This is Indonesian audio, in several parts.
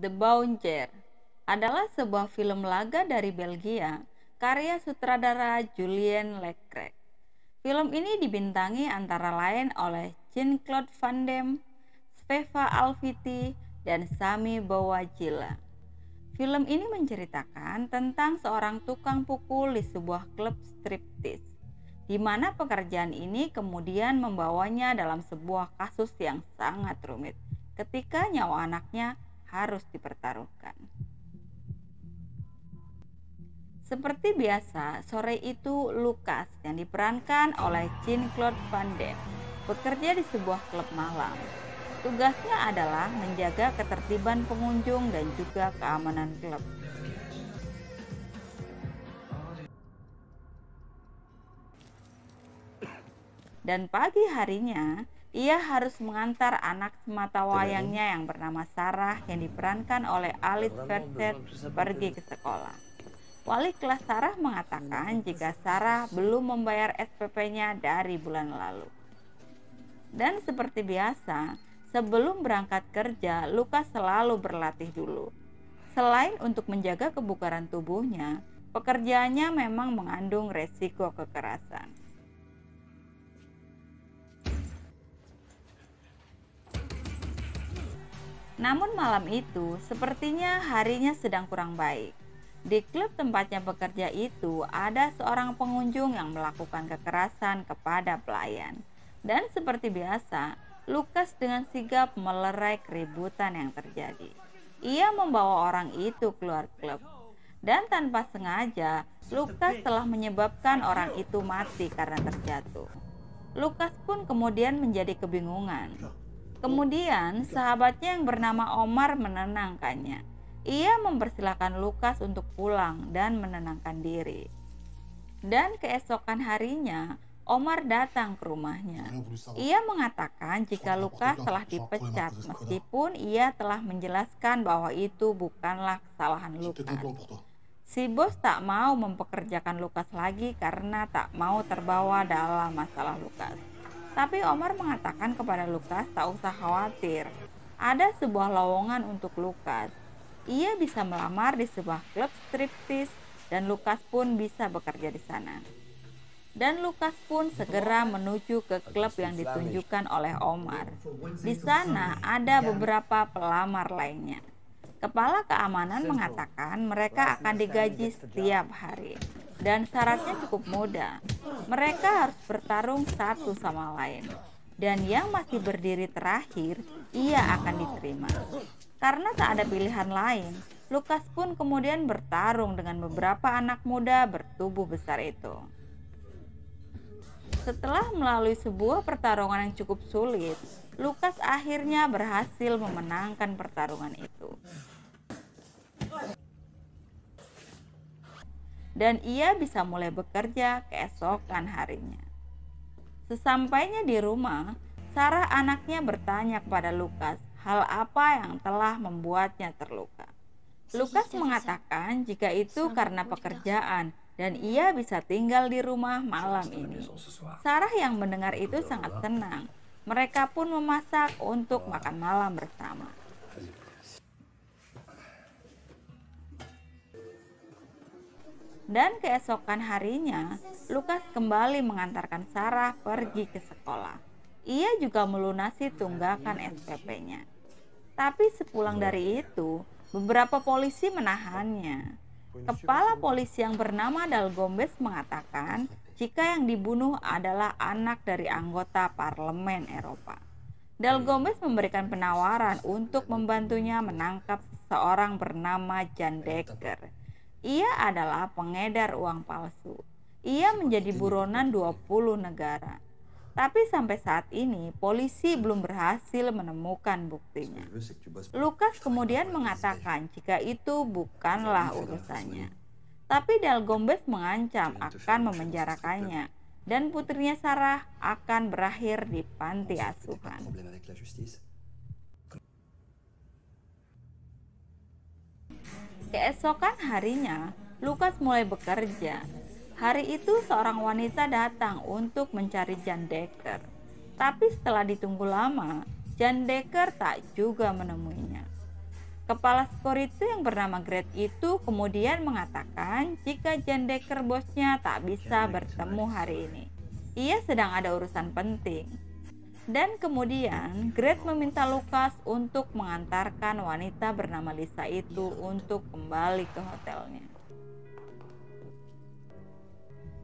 The Bouncer adalah sebuah film laga dari Belgia karya sutradara Julien Leclerc. Film ini dibintangi antara lain oleh Jean-Claude Van Damme, Sveva Alviti, dan Sami Bawajila. Film ini menceritakan tentang seorang tukang pukul di sebuah klub striptis, di mana pekerjaan ini kemudian membawanya dalam sebuah kasus yang sangat rumit ketika nyawa anaknya harus dipertaruhkan. Seperti biasa, sore itu Lukas yang diperankan oleh Jean-Claude Van Damme bekerja di sebuah klub malam. Tugasnya adalah menjaga ketertiban pengunjung dan juga keamanan klub. Dan pagi harinya, ia harus mengantar anak semata wayangnya yang bernama Sarah yang diperankan oleh Alice Fertet pergi ke sekolah. Wali kelas Sarah mengatakan jika Sarah belum membayar SPP-nya dari bulan lalu. Dan seperti biasa, sebelum berangkat kerja, Lukas selalu berlatih dulu. Selain untuk menjaga kebugaran tubuhnya, pekerjaannya memang mengandung resiko kekerasan. Namun malam itu, sepertinya harinya sedang kurang baik. Di klub tempatnya bekerja itu, ada seorang pengunjung yang melakukan kekerasan kepada pelayan. Dan seperti biasa, Lukas dengan sigap melerai keributan yang terjadi. Ia membawa orang itu keluar klub. Dan tanpa sengaja, Lukas telah menyebabkan orang itu mati karena terjatuh. Lukas pun kemudian menjadi kebingungan Kemudian sahabatnya yang bernama Omar menenangkannya. Ia mempersilahkan Lukas untuk pulang dan menenangkan diri. Dan keesokan harinya, Omar datang ke rumahnya. Ia mengatakan jika Lukas telah dipecat, meskipun ia telah menjelaskan bahwa itu bukanlah kesalahan Lukas. Si bos tak mau mempekerjakan Lukas lagi karena tak mau terbawa dalam masalah Lukas. Tapi Omar mengatakan kepada Lukas, "Tak usah khawatir, ada sebuah lowongan untuk Lukas. Ia bisa melamar di sebuah klub striptis dan Lukas pun bisa bekerja di sana." Dan Lukas pun segera menuju ke klub yang ditunjukkan oleh Omar. Di sana ada beberapa pelamar lainnya. Kepala keamanan mengatakan mereka akan digaji setiap hari dan syaratnya cukup mudah. Mereka harus bertarung satu sama lain, dan yang masih berdiri terakhir ia akan diterima. Karena tak ada pilihan lain, Lukas pun kemudian bertarung dengan beberapa anak muda bertubuh besar itu. Setelah melalui sebuah pertarungan yang cukup sulit, Lukas akhirnya berhasil memenangkan pertarungan itu. dan ia bisa mulai bekerja keesokan harinya. Sesampainya di rumah, Sarah anaknya bertanya kepada Lukas hal apa yang telah membuatnya terluka. Lukas mengatakan jika itu karena pekerjaan dan ia bisa tinggal di rumah malam ini. Sarah yang mendengar itu sangat senang. Mereka pun memasak untuk makan malam bersama. Dan keesokan harinya, Lukas kembali mengantarkan Sarah pergi ke sekolah. Ia juga melunasi tunggakan SPP-nya. Tapi sepulang iya. dari itu, beberapa polisi menahannya. Kepala polisi yang bernama Dal Gomez mengatakan jika yang dibunuh adalah anak dari anggota parlemen Eropa. Dal Gomez memberikan penawaran untuk membantunya menangkap seorang bernama Jan Decker ia adalah pengedar uang palsu. Ia menjadi buronan 20 negara. Tapi sampai saat ini polisi belum berhasil menemukan buktinya. Ya, Lukas kemudian mengatakan jika itu bukanlah urusannya. Tapi Dal Gombes mengancam akan memenjarakannya dan putrinya Sarah akan berakhir di panti asuhan. Keesokan harinya, Lukas mulai bekerja. Hari itu seorang wanita datang untuk mencari Jan Dekker. Tapi setelah ditunggu lama, Jan Dekker tak juga menemuinya. Kepala sekuriti yang bernama Gret itu kemudian mengatakan jika Jan Dekker bosnya tak bisa bertemu hari ini. Ia sedang ada urusan penting. Dan kemudian Grace meminta Lukas untuk mengantarkan wanita bernama Lisa itu untuk kembali ke hotelnya.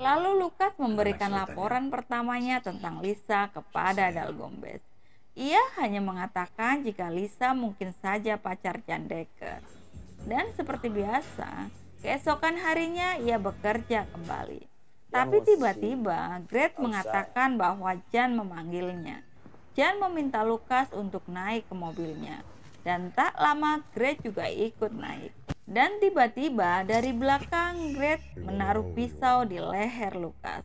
Lalu Lukas memberikan laporan pertamanya tentang Lisa kepada Dalgombes. Ia hanya mengatakan jika Lisa mungkin saja pacar Jan Decker. Dan seperti biasa, keesokan harinya ia bekerja kembali. Tapi tiba-tiba Gret mengatakan bahwa Jan memanggilnya. Jan meminta Lukas untuk naik ke mobilnya. Dan tak lama Greg juga ikut naik. Dan tiba-tiba dari belakang Greg menaruh pisau di leher Lukas.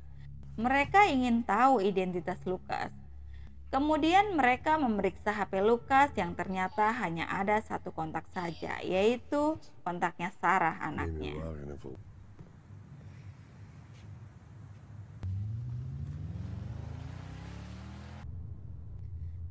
Mereka ingin tahu identitas Lukas. Kemudian mereka memeriksa HP Lukas yang ternyata hanya ada satu kontak saja, yaitu kontaknya Sarah anaknya.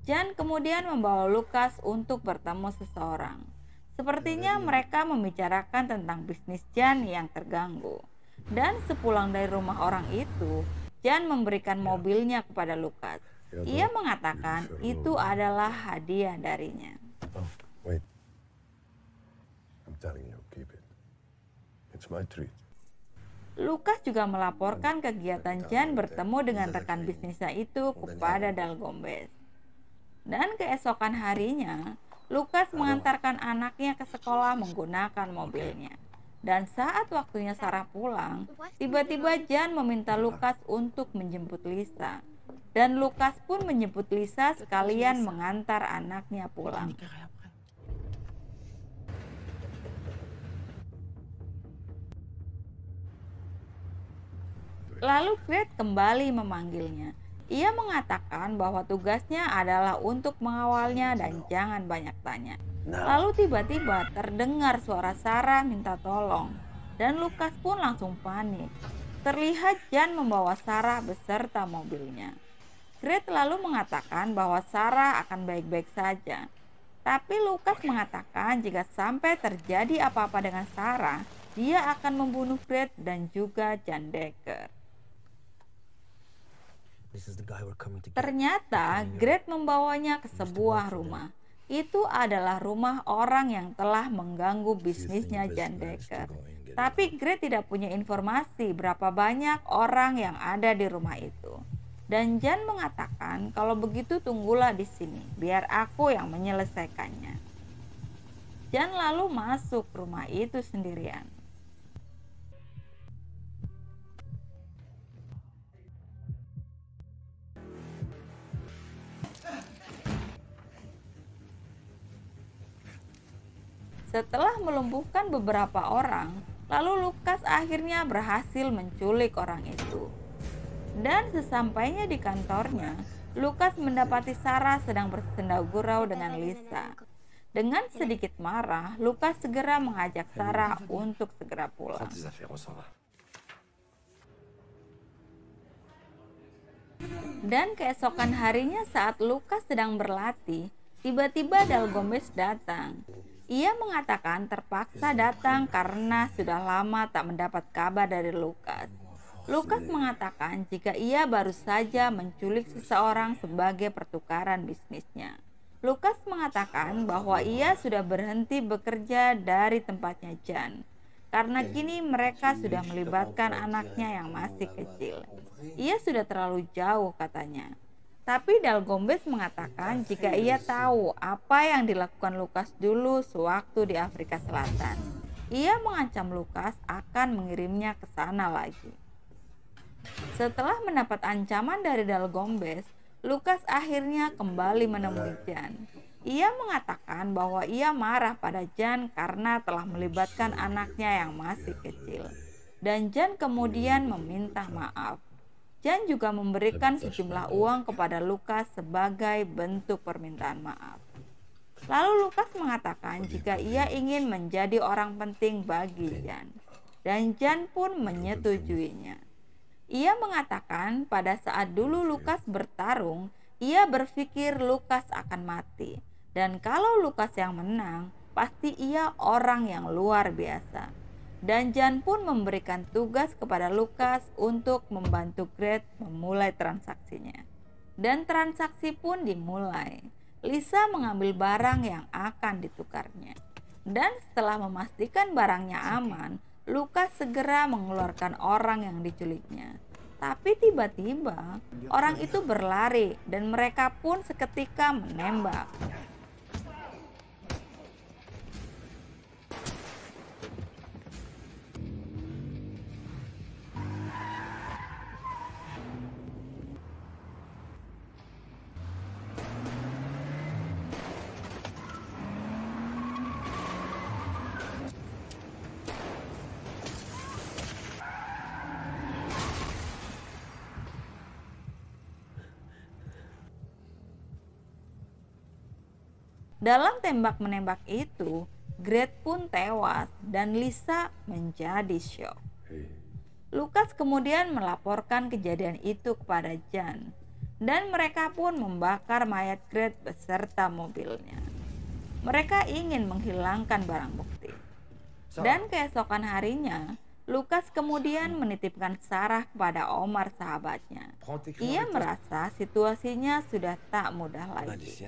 Jan kemudian membawa Lukas untuk bertemu seseorang. Sepertinya iya, iya. mereka membicarakan tentang bisnis Jan yang terganggu. Dan sepulang dari rumah orang itu, Jan memberikan iya. mobilnya kepada Lukas. Ia mengatakan itu adalah hadiah darinya. Oh, wait. I'm telling you, keep it. It's my treat. Lukas juga melaporkan kan kegiatan Jan ya. bertemu dengan rekan ya. bisnisnya itu kepada ya. Dalgombes. Dan keesokan harinya, Lukas mengantarkan anaknya ke sekolah menggunakan mobilnya. Dan saat waktunya Sarah pulang, tiba-tiba Jan meminta Lukas untuk menjemput Lisa. Dan Lukas pun menjemput Lisa sekalian mengantar anaknya pulang. Lalu Fred kembali memanggilnya ia mengatakan bahwa tugasnya adalah untuk mengawalnya dan jangan banyak tanya. Nah. Lalu tiba-tiba terdengar suara Sarah minta tolong dan Lukas pun langsung panik. Terlihat Jan membawa Sarah beserta mobilnya. Fred lalu mengatakan bahwa Sarah akan baik-baik saja. Tapi Lukas mengatakan jika sampai terjadi apa-apa dengan Sarah, dia akan membunuh Fred dan juga Jan Decker. Ternyata Greg membawanya ke sebuah rumah. Itu adalah rumah orang yang telah mengganggu bisnisnya Jan Decker. Tapi Greg tidak punya informasi berapa banyak orang yang ada di rumah itu. Dan Jan mengatakan, kalau begitu tunggulah di sini, biar aku yang menyelesaikannya. Jan lalu masuk rumah itu sendirian. Setelah melumpuhkan beberapa orang, lalu Lukas akhirnya berhasil menculik orang itu. Dan sesampainya di kantornya, Lukas mendapati Sarah sedang bersenda gurau dengan Lisa. Dengan sedikit marah, Lukas segera mengajak Sarah untuk segera pulang. Dan keesokan harinya saat Lukas sedang berlatih, tiba-tiba Dal Gomez datang. Ia mengatakan terpaksa datang karena sudah lama tak mendapat kabar dari Lukas. Lukas mengatakan jika ia baru saja menculik seseorang sebagai pertukaran bisnisnya. Lukas mengatakan bahwa ia sudah berhenti bekerja dari tempatnya Jan karena kini mereka sudah melibatkan anaknya yang masih kecil. Iya, iya, iya. Ia sudah terlalu jauh katanya. Tapi Dalgombes mengatakan jika ia tahu apa yang dilakukan Lukas dulu sewaktu di Afrika Selatan. Ia mengancam Lukas akan mengirimnya ke sana lagi. Setelah mendapat ancaman dari Dalgombes, Lukas akhirnya kembali menemui iya. Jan. Ia mengatakan bahwa ia marah pada Jan karena telah melibatkan anaknya yang masih kecil. Dan Jan kemudian iya. meminta maaf. Jan juga memberikan sejumlah ya. uang kepada Lukas sebagai bentuk permintaan maaf. Lalu Lukas mengatakan jika ia ingin menjadi orang penting bagi Jan, dan Jan pun menyetujuinya. Ia mengatakan pada saat dulu Lukas bertarung, ia berpikir Lukas akan mati, dan kalau Lukas yang menang, pasti ia orang yang luar biasa. Dan Jan pun memberikan tugas kepada Lukas untuk membantu Gret memulai transaksinya. Dan transaksi pun dimulai. Lisa mengambil barang yang akan ditukarnya. Dan setelah memastikan barangnya aman, Lukas segera mengeluarkan orang yang diculiknya. Tapi tiba-tiba orang itu berlari dan mereka pun seketika menembak. Dalam tembak-menembak itu, Gret pun tewas dan Lisa menjadi syok. Lukas kemudian melaporkan kejadian itu kepada Jan dan mereka pun membakar mayat Gret beserta mobilnya. Mereka ingin menghilangkan barang bukti. Dan keesokan harinya, Lukas kemudian menitipkan Sarah kepada Omar sahabatnya. Ia merasa situasinya sudah tak mudah lagi.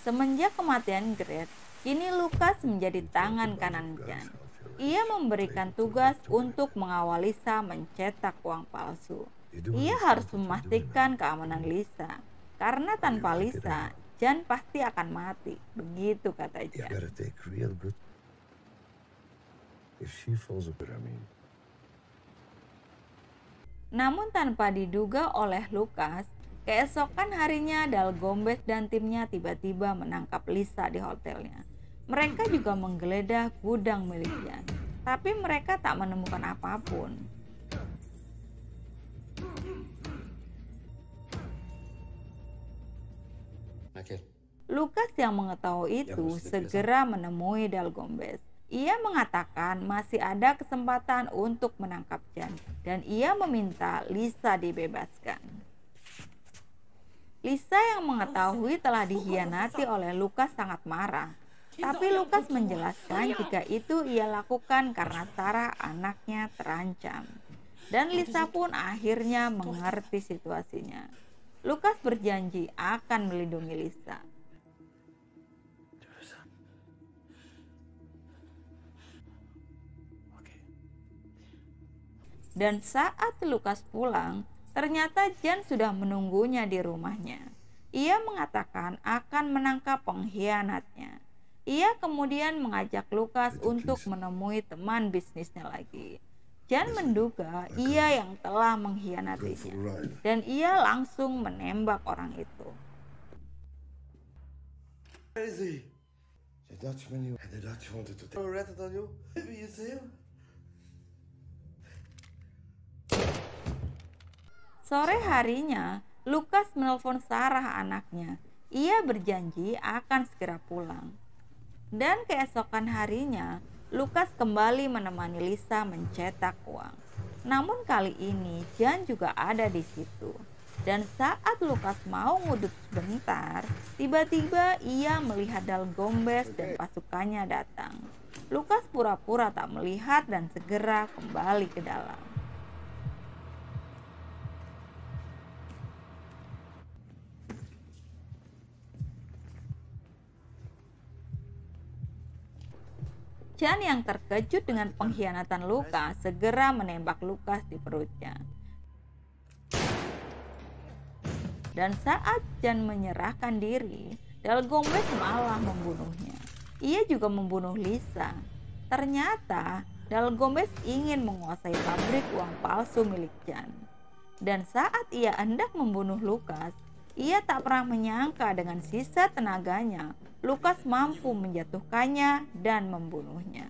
Semenjak kematian Gret, kini Lukas menjadi tangan kanan Jan. Ia memberikan tugas untuk mengawal Lisa mencetak uang palsu. Ia harus memastikan keamanan Lisa, karena tanpa Lisa, Jan pasti akan mati. Begitu kata Jan. Namun tanpa diduga oleh Lukas, Keesokan harinya Dal Gombes dan timnya tiba-tiba menangkap Lisa di hotelnya. Mereka juga menggeledah gudang miliknya, tapi mereka tak menemukan apapun. Lukas yang mengetahui itu segera menemui Dal Dalgombes. Ia mengatakan masih ada kesempatan untuk menangkap Jan dan ia meminta Lisa dibebaskan. Lisa yang mengetahui telah dihianati oleh Lukas sangat marah. Tapi Lukas menjelaskan jika itu ia lakukan karena Sarah anaknya terancam. Dan Lisa pun akhirnya mengerti situasinya. Lukas berjanji akan melindungi Lisa. Dan saat Lukas pulang, Ternyata Jan sudah menunggunya di rumahnya. Ia mengatakan akan menangkap pengkhianatnya. Ia kemudian mengajak Lukas untuk menemui teman bisnisnya lagi. Jan iya. menduga ia yang telah mengkhianatinya dan ia langsung menembak orang itu. Where The Dutchman you, the Dutch wanted to take. on you. Maybe him. Sore harinya, Lukas menelpon Sarah anaknya. Ia berjanji akan segera pulang. Dan keesokan harinya, Lukas kembali menemani Lisa mencetak uang. Namun kali ini Jan juga ada di situ. Dan saat Lukas mau ngudut sebentar, tiba-tiba ia melihat Dal Gombes dan pasukannya datang. Lukas pura-pura tak melihat dan segera kembali ke dalam. Jan yang terkejut dengan pengkhianatan Luka segera menembak Lukas di perutnya. Dan saat Jan menyerahkan diri, Dalgombes malah membunuhnya. Ia juga membunuh Lisa. Ternyata Dalgombes ingin menguasai pabrik uang palsu milik Jan. Dan saat ia hendak membunuh Lukas, ia tak pernah menyangka dengan sisa tenaganya Lukas mampu menjatuhkannya dan membunuhnya.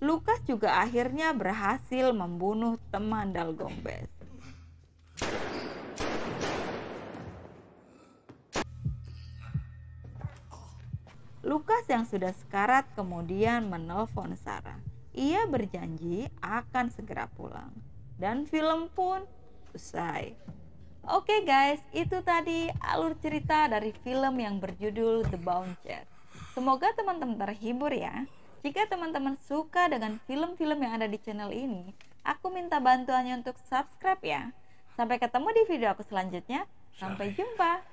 Lukas juga akhirnya berhasil membunuh teman Dalgombes. Lukas yang sudah sekarat kemudian menelpon Sarah. Ia berjanji akan segera pulang. Dan film pun usai. Oke guys, itu tadi alur cerita dari film yang berjudul The Bound Semoga teman-teman terhibur ya. Jika teman-teman suka dengan film-film yang ada di channel ini, aku minta bantuannya untuk subscribe ya. Sampai ketemu di video aku selanjutnya. Sampai jumpa.